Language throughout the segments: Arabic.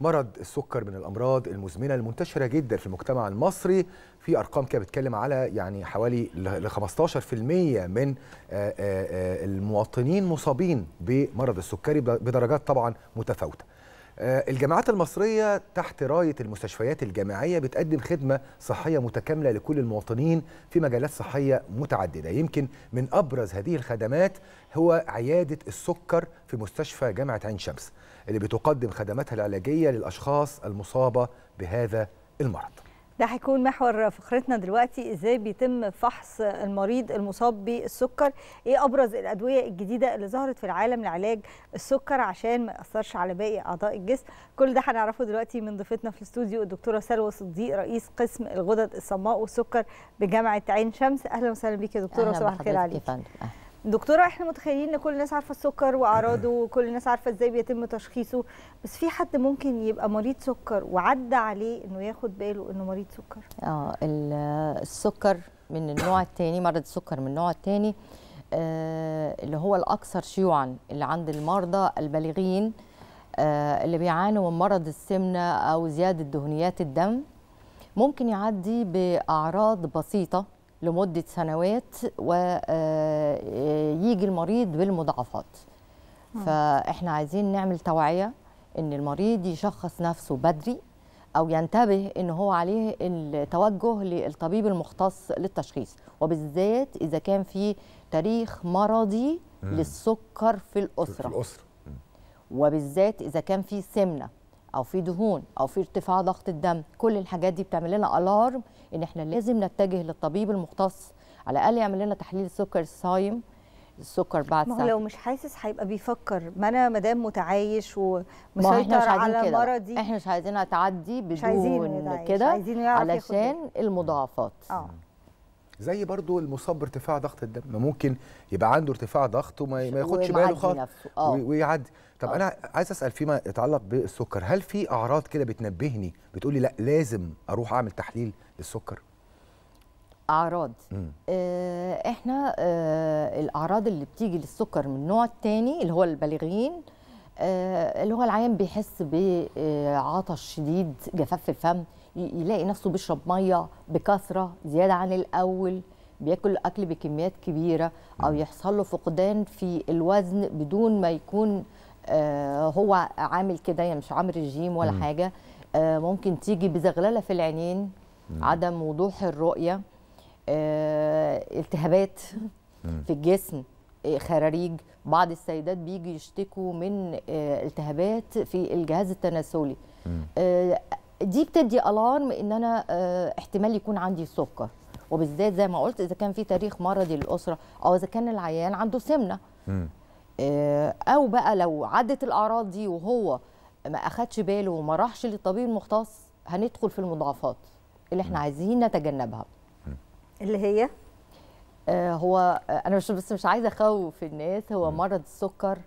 مرض السكر من الامراض المزمنه المنتشره جدا في المجتمع المصري في ارقام كده بتتكلم على يعني حوالي ل 15% من آه، آه، آه، المواطنين مصابين بمرض السكري بدرجات طبعا متفاوته آه، الجامعات المصرية تحت راية المستشفيات الجامعية بتقدم خدمة صحية متكاملة لكل المواطنين في مجالات صحية متعددة يمكن من أبرز هذه الخدمات هو عيادة السكر في مستشفى جامعة عين شمس اللي بتقدم خدماتها العلاجية للأشخاص المصابة بهذا المرض ده هيكون محور فقرتنا دلوقتي ازاي بيتم فحص المريض المصاب بالسكر ايه ابرز الادويه الجديده اللي ظهرت في العالم لعلاج السكر عشان ما ياثرش على باقي اعضاء الجسم كل ده هنعرفه دلوقتي من ضيفتنا في الاستوديو الدكتوره سلوى صديق رئيس قسم الغدد الصماء والسكر بجامعه عين شمس اهلا وسهلا بيك يا دكتوره صباح الخير عليك دكتوره احنا متخيلين ان كل الناس عارفه السكر واعراضه وكل الناس عارفه ازاي بيتم تشخيصه بس في حد ممكن يبقى مريض سكر وعدى عليه انه ياخد باله انه مريض سكر اه السكر من النوع الثاني مرض السكر من النوع الثاني آه اللي هو الاكثر شيوعا اللي عند المرضى البالغين آه اللي بيعانوا من مرض السمنه او زياده دهنيات الدم ممكن يعدي باعراض بسيطه لمدة سنوات ويجي آه، آه، المريض بالمضاعفات فإحنا عايزين نعمل توعية إن المريض يشخص نفسه بدري أو ينتبه إن هو عليه التوجه للطبيب المختص للتشخيص وبالذات إذا كان في تاريخ مرضي للسكر في الأسرة, في الأسرة. وبالذات إذا كان في سمنة او في دهون او في ارتفاع ضغط الدم كل الحاجات دي بتعمل لنا الارم ان احنا لازم نتجه للطبيب المختص على الاقل يعمل لنا تحليل السكر الصايم السكر بعد ما هو لو مش حاسس هيبقى بيفكر ما انا ما دام متعايش ومسيطر على مرضي احنا مش عايزينها تعدي بدون كده علشان المضاعفات آه. زي برضو المصاب بارتفاع ضغط الدم ما ممكن يبقى عنده ارتفاع ضغط وما ياخدش باله خالص آه. ويعدي طب أوه. انا عايز اسال فيما يتعلق بالسكر هل في اعراض كده بتنبهني بتقولي لا لازم اروح اعمل تحليل للسكر اعراض آه احنا آه الاعراض اللي بتيجي للسكر من النوع الثاني اللي هو البالغين آه اللي هو العيان بيحس بعطش شديد جفاف في الفم يلاقي نفسه بيشرب ميه بكثره زياده عن الاول بياكل اكل بكميات كبيره او يحصل له فقدان في الوزن بدون ما يكون آه هو عامل كده يعني مش عامل رجيم ولا م. حاجه آه ممكن تيجي بزغلله في العينين م. عدم وضوح الرؤيه آه التهابات م. في الجسم آه، خراريج بعض السيدات بيجي يشتكوا من آه، التهابات في الجهاز التناسلي دي بتدي الارم ان انا آه، احتمال يكون عندي سكر وبالذات زي ما قلت اذا كان في تاريخ مرضي للاسره او اذا كان العيان عنده سمنه م. آه، او بقى لو عدت الاعراض دي وهو ما اخدش باله وما راحش للطبيب المختص هندخل في المضاعفات اللي احنا م. عايزين نتجنبها م. اللي هي آه، هو انا مش بس مش عايزه اخوف الناس هو م. مرض السكر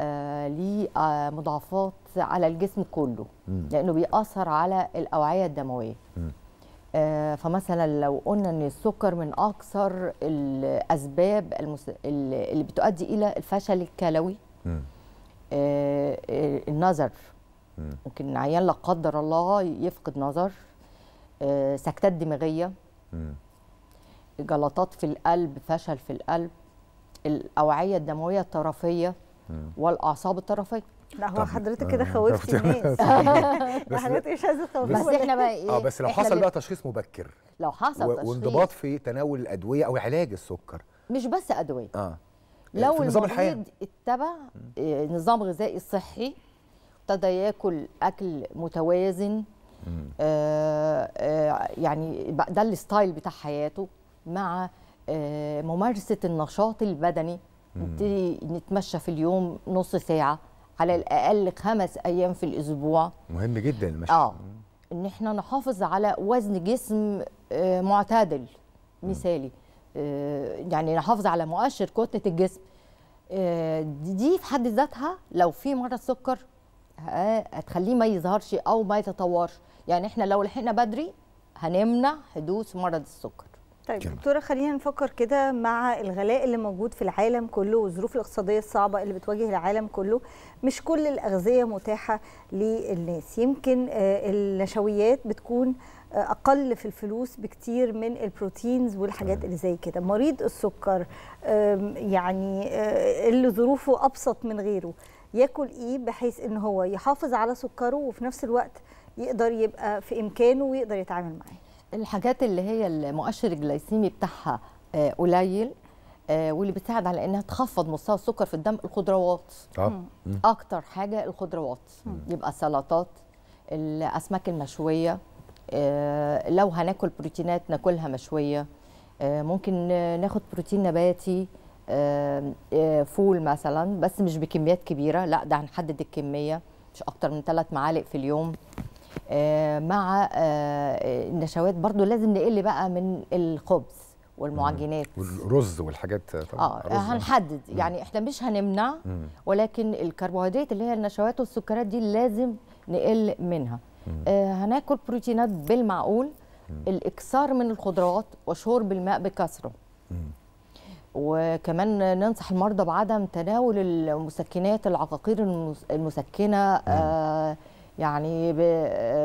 آه، لمضاعفات على الجسم كله م. لانه بيأثر على الاوعيه الدمويه م. آه، فمثلا لو قلنا ان السكر من اكثر الاسباب المس... اللي بتؤدي الى الفشل الكلوي م. آه، النظر ممكن عيان لا قدر الله يفقد نظر سكتات دماغيه جلطات في القلب فشل في القلب الاوعيه الدمويه الطرفيه والاعصاب الطرفيه لا هو حضرتك آه، كده آه، خوفتي الناس حضرتك مش عايزه تخوفي بس احنا بقى ايه اه بس لو حصل بقى تشخيص مبكر لو حصل تشخيص وانضباط في تناول الادويه او علاج السكر مش بس ادويه اه لو المريض اتبع آه، نظام غذائي صحي ابتدى ياكل اكل متوازن آه آه يعني ده الستايل بتاع حياته مع آه ممارسه النشاط البدني نبتدي نتمشى في اليوم نص ساعه على الاقل خمس ايام في الاسبوع مهم جدا المشي اه ان احنا نحافظ على وزن جسم آه، معتدل مثالي آه، يعني نحافظ على مؤشر كتله الجسم آه، دي في حد ذاتها لو في مرض سكر هتخليه ما يظهرش او ما يتطورش يعني احنا لو لحقنا بدري هنمنع حدوث مرض السكر طيب جميل. دكتوره خلينا نفكر كده مع الغلاء اللي موجود في العالم كله والظروف الاقتصاديه الصعبه اللي بتواجه العالم كله مش كل الاغذيه متاحه للناس يمكن آه، النشويات بتكون آه، اقل في الفلوس بكتير من البروتينز والحاجات اللي زي كده مريض السكر يعني آه، اللي ظروفه ابسط من غيره ياكل ايه بحيث ان هو يحافظ على سكره وفي نفس الوقت يقدر يبقى في امكانه ويقدر يتعامل معاه الحاجات اللي هي المؤشر الجلايسيمي بتاعها آه، قليل آه، واللي بتساعد على انها تخفض مستوى السكر في الدم الخضروات آه. اكتر حاجه الخضروات مم. يبقى سلطات الاسماك المشويه آه، لو هناكل بروتينات ناكلها مشويه ممكن ناخد بروتين نباتي فول مثلا بس مش بكميات كبيره لا ده هنحدد الكميه مش اكتر من ثلاث معالق في اليوم آه، مع آه، النشوات برضو لازم نقل بقى من الخبز والمعجنات والرز والحاجات طبعا اه يعني. هنحدد يعني احنا مش هنمنع مم. ولكن الكربوهيدرات اللي هي النشوات والسكريات دي لازم نقل منها آه هناكل بروتينات بالمعقول مم. الاكثار من الخضروات وشرب الماء بكثره وكمان ننصح المرضى بعدم تناول المسكنات العقاقير المسكنه آه يعني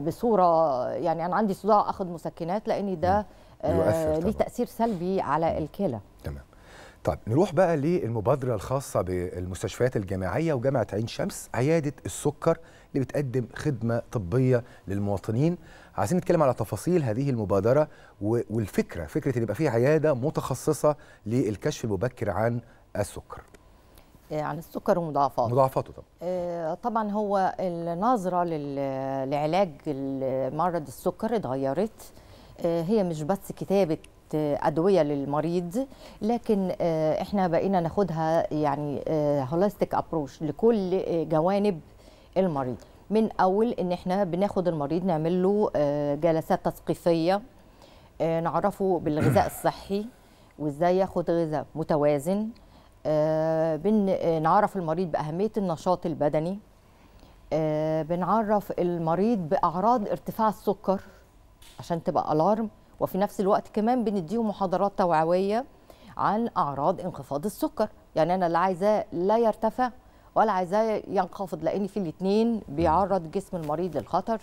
بصوره يعني انا عندي صداع اخذ مسكنات لان ده آه، ليه تاثير سلبي على الكلى تمام طيب نروح بقى للمبادره الخاصه بالمستشفيات الجامعيه وجامعه عين شمس عياده السكر اللي بتقدم خدمه طبيه للمواطنين عايزين نتكلم على تفاصيل هذه المبادره والفكره فكره ان يبقى في عياده متخصصه للكشف المبكر عن السكر آه، عن السكر ومضاعفاته مضاعفاته طبعا آه، طبعا هو النظره لعلاج مرض السكر اتغيرت آه، هي مش بس كتابه ادويه للمريض لكن احنا بقينا ناخدها يعني هولستيك ابروش لكل جوانب المريض من اول ان احنا بناخد المريض نعمل له جلسات تثقيفيه نعرفه بالغذاء الصحي وازاي ياخد غذاء متوازن آه، بنعرف آه، المريض بأهمية النشاط البدني آه، بنعرف المريض بأعراض ارتفاع السكر عشان تبقى ألارم وفي نفس الوقت كمان بنديهم محاضرات توعوية عن أعراض انخفاض السكر يعني أنا لا عايزاه لا يرتفع ولا عايزاه ينخفض لأن في الاثنين بيعرض جسم المريض للخطر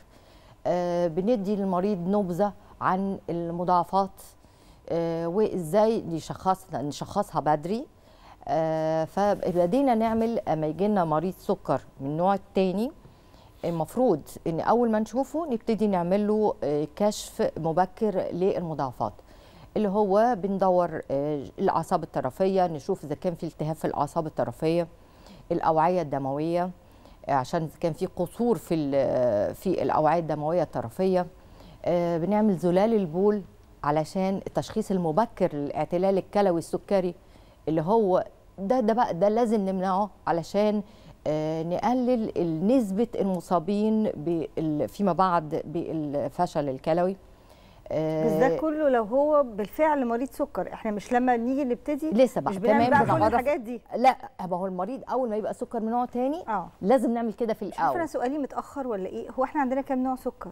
بندي للمريض نبذة عن المضاعفات وإزاي نشخصها بدري آه، فبدينا نعمل اما يجي لنا مريض سكر من النوع الثاني المفروض ان اول ما نشوفه نبتدي نعمل له آه، كشف مبكر للمضاعفات اللي هو بندور آه، الاعصاب الطرفيه نشوف اذا كان في التهاب في الاعصاب الطرفيه الاوعيه الدمويه عشان اذا كان في قصور في في الاوعيه الدمويه الطرفيه بنعمل زلال البول علشان التشخيص المبكر للاعتلال الكلوي السكري اللي هو ده ده بقى ده لازم نمنعه علشان آه، نقلل نسبة المصابين فيما بعد بالفشل الكلوي آه، بس ده كله لو هو بالفعل مريض سكر احنا مش لما نيجي نبتدي لسه بقى مش تمام بقى كل الحاجات دي لا ما هو المريض اول ما يبقى سكر من نوع تاني آه. لازم نعمل كده في الاول شوف انا سؤالي متاخر ولا ايه هو احنا عندنا كام نوع سكر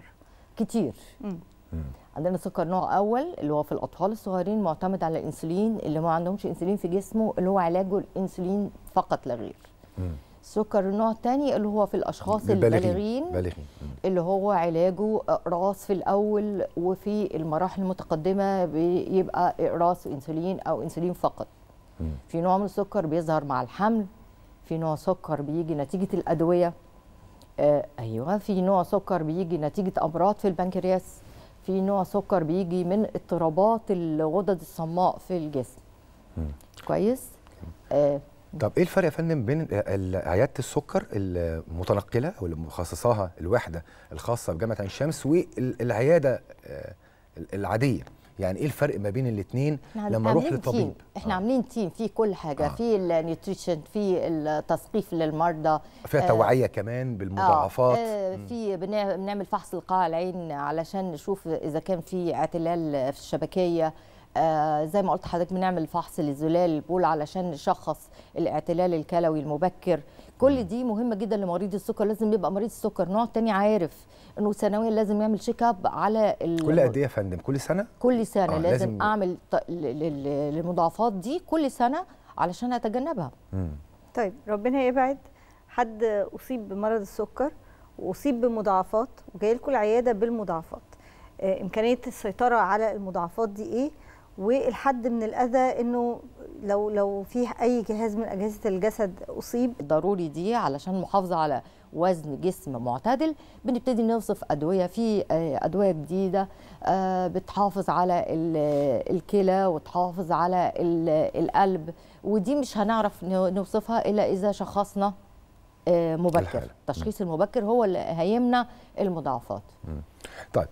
كتير مم. مم. عندنا سكر نوع اول اللي هو في الاطفال الصغيرين معتمد على الانسولين اللي ما عندهمش انسولين في جسمه اللي هو علاجه الانسولين فقط لا غير سكر النوع الثاني اللي هو في الاشخاص البالغين اللي هو علاجه اقراص في الاول وفي المراحل المتقدمه بيبقى اقراص انسولين او انسولين فقط في نوع من السكر بيظهر مع الحمل في نوع سكر بيجي نتيجه الادويه آه ايوه في نوع سكر بيجي نتيجه امراض في البنكرياس في نوع سكر بيجي من اضطرابات الغدد الصماء في الجسم كويس آه. طب ايه الفرق يا فندم بين عياده السكر المتنقله او اللي مخصصاها الوحده الخاصه بجامعه عين شمس والعياده آه، العاديه يعني ايه الفرق ما بين الاثنين لما اروح للطبيب احنا آه. عاملين تيم في كل حاجه آه. في النيوتريشن في التثقيف للمرضى فيها آه، توعيه آه. كمان بالمضاعفات آه. آه. في بنعمل فحص القاع العين علشان نشوف اذا كان في اعتلال في الشبكيه آه زي ما قلت حضرتك بنعمل فحص للزلال البول علشان نشخص الاعتلال الكلوي المبكر كل دي مهمه جدا لمريض السكر لازم يبقى مريض السكر نوع تاني عارف انه سنويا لازم يعمل شيك اب على كل قد ايه يا فندم كل سنه كل سنه آه لازم, لازم اعمل للمضاعفات دي كل سنه علشان اتجنبها مم. طيب ربنا يبعد حد اصيب بمرض السكر واصيب بمضاعفات وجاي لكم العياده بالمضاعفات آه، امكانيه السيطره على المضاعفات دي ايه والحد من الاذى انه لو لو في اي جهاز من اجهزه الجسد اصيب ضروري دي علشان المحافظه على وزن جسم معتدل بنبتدي نوصف ادويه في آه، ادويه جديده آه، بتحافظ على الكلى وتحافظ على القلب ودي مش هنعرف نوصفها الا اذا شخصنا آه، مبكر التشخيص المبكر هو اللي هيمنع المضاعفات طيب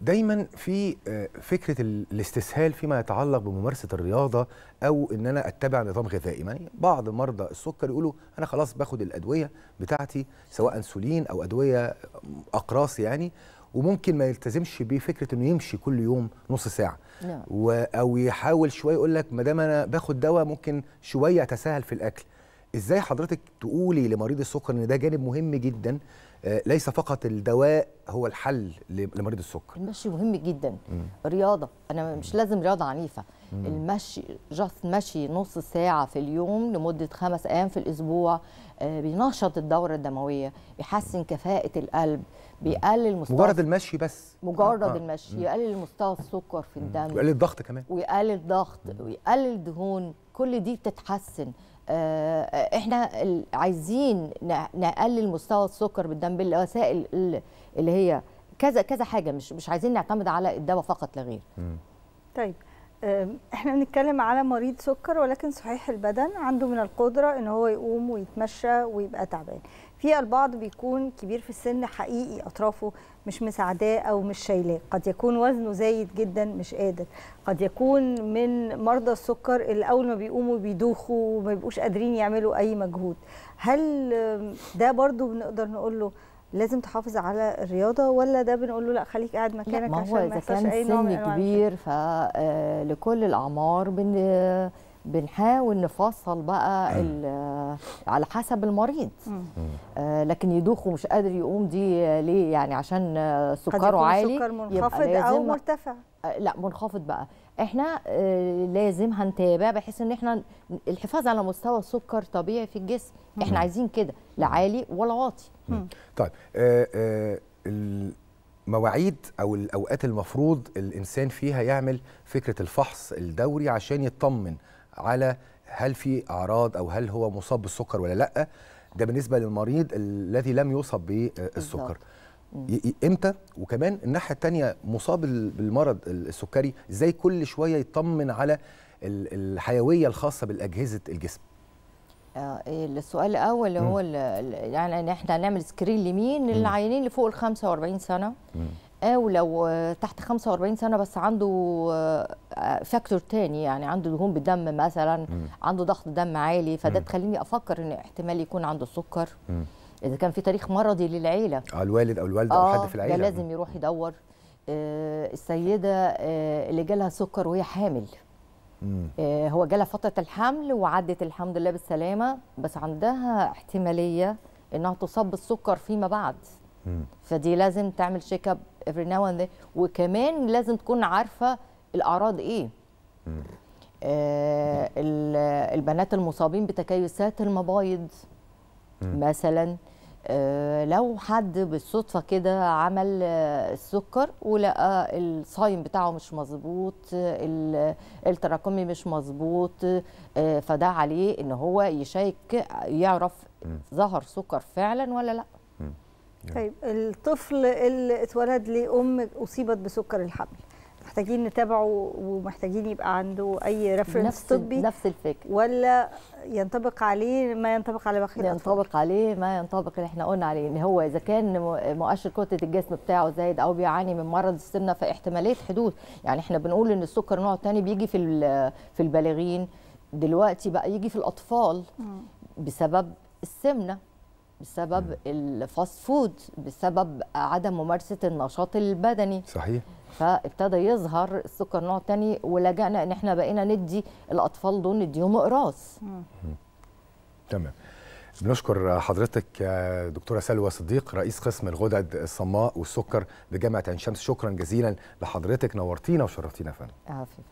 دايما في آه، فكره الاستسهال فيما يتعلق بممارسه الرياضه او ان انا اتبع نظام غذائي يعني بعض مرضى السكر يقولوا انا خلاص باخد الادويه بتاعتي سواء انسولين او ادويه آه، اقراص يعني وممكن ما يلتزمش بفكره انه يمشي كل يوم نص ساعه نعم. او يحاول شويه يقول لك ما دام انا باخد دواء ممكن شويه اتساهل في الاكل ازاي حضرتك تقولي لمريض السكر ان ده جانب مهم جدا آه، ليس فقط الدواء هو الحل لمريض السكر المشي مهم جدا م. رياضه انا مش لازم رياضه عنيفه م. المشي جاست مشي نص ساعه في اليوم لمده خمس ايام في الاسبوع آه، بينشط الدوره الدمويه بيحسن كفاءه القلب بيقلل مستوى مجرد المشي بس مجرد آه. آه. المشي يقلل مستوى السكر في الدم ويقلل الضغط كمان ويقلل الضغط ويقلل الدهون كل دي بتتحسن آه، احنا عايزين نقلل مستوى السكر بالدم بالوسائل اللي هي كذا كذا حاجه مش مش عايزين نعتمد على الدواء فقط لا غير طيب احنا بنتكلم على مريض سكر ولكن صحيح البدن عنده من القدره ان هو يقوم ويتمشى ويبقى تعبان في البعض بيكون كبير في السن حقيقي اطرافه مش مساعداه او مش شايلاه قد يكون وزنه زايد جدا مش قادر قد يكون من مرضى السكر اللي اول ما بيقوموا بيدوخوا وما بيبقوش قادرين يعملوا اي مجهود هل ده برضو بنقدر نقول له لازم تحافظ على الرياضه ولا ده بنقول له لا خليك قاعد مكانك ما هو عشان ما يحصلش اي نوع من كبير فلكل الاعمار بن بنحاول نفصل بقى على حسب المريض آه لكن يدوخ ومش قادر يقوم دي ليه يعني عشان سكره عالي سكر منخفض او مرتفع آه، لا منخفض بقى احنا آه، لازم هنتابع بحيث ان احنا الحفاظ على مستوى السكر طبيعي في الجسم احنا عايزين كده لا عالي ولا واطي طيب آه آه المواعيد او الاوقات المفروض الانسان فيها يعمل فكره الفحص الدوري عشان يطمن على هل في اعراض او هل هو مصاب بالسكر ولا لا ده بالنسبه للمريض الذي لم يصب بالسكر امتى وكمان الناحيه الثانيه مصاب بالمرض السكري ازاي كل شويه يطمن على الحيويه الخاصه بالاجهزه الجسم آه، إيه، السؤال الاول اللي هو يعني احنا هنعمل سكرين لمين للعيانين اللي فوق ال 45 سنه مم. او آه، لو آه، تحت 45 سنه بس عنده فاكتور آه، تاني يعني عنده دهون بالدم مثلا م. عنده ضغط دم عالي فده تخليني افكر ان احتمال يكون عنده السكر اذا كان في تاريخ مرضي للعيله اه الوالد او الوالده آه او حد في العيله ده لازم يروح يدور آه السيده آه اللي جالها سكر وهي حامل آه هو جالها فتره الحمل وعدت الحمد لله بالسلامه بس عندها احتماليه انها تصاب بالسكر فيما بعد فدي لازم تعمل شيك اب افري ناو اند وكمان لازم تكون عارفه الاعراض ايه آه البنات المصابين بتكيسات المبايض مثلا آه لو حد بالصدفه كده عمل آه السكر ولقى الصايم بتاعه مش مظبوط التراكمي مش مظبوط آه فده عليه ان هو يشيك يعرف ظهر سكر فعلا ولا لا نعم. طيب الطفل اللي اتولد لام اصيبت بسكر الحمل محتاجين نتابعه ومحتاجين يبقى عنده اي ريفرنس طبي نفس الفكره ولا ينطبق عليه ما ينطبق على بقيه ينطبق عليه ما ينطبق اللي احنا قلنا عليه ان هو اذا كان مؤشر كتله الجسم بتاعه زايد او بيعاني من مرض السمنه فاحتماليه حدوث يعني احنا بنقول ان السكر نوع ثاني بيجي في في البالغين دلوقتي بقى يجي في الاطفال بسبب السمنه بسبب الفاست فود بسبب عدم ممارسه النشاط البدني صحيح فابتدى يظهر السكر نوع تاني ولجأنا ان احنا بقينا ندي الاطفال دول نديهم اقراص تمام بنشكر حضرتك دكتوره سلوى صديق رئيس قسم الغدد الصماء والسكر بجامعه عين شمس شكرا جزيلا لحضرتك نورتينا وشرفتينا يا فندم